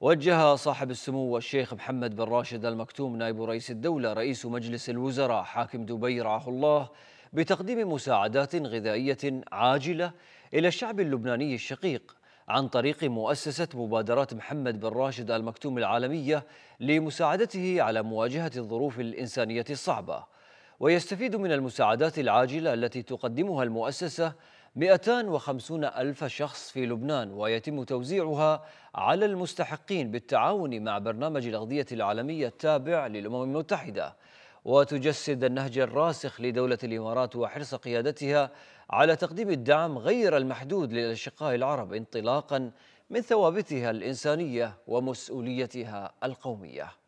وجه صاحب السمو الشيخ محمد بن راشد المكتوم نائب رئيس الدولة رئيس مجلس الوزراء حاكم دبي رعاه الله بتقديم مساعدات غذائية عاجلة إلى الشعب اللبناني الشقيق عن طريق مؤسسة مبادرات محمد بن راشد المكتوم العالمية لمساعدته على مواجهة الظروف الإنسانية الصعبة ويستفيد من المساعدات العاجلة التي تقدمها المؤسسة 250 ألف شخص في لبنان ويتم توزيعها على المستحقين بالتعاون مع برنامج الأغذية العالمية التابع للأمم المتحدة وتجسد النهج الراسخ لدولة الإمارات وحرص قيادتها على تقديم الدعم غير المحدود للأشقاء العرب انطلاقا من ثوابتها الإنسانية ومسؤوليتها القومية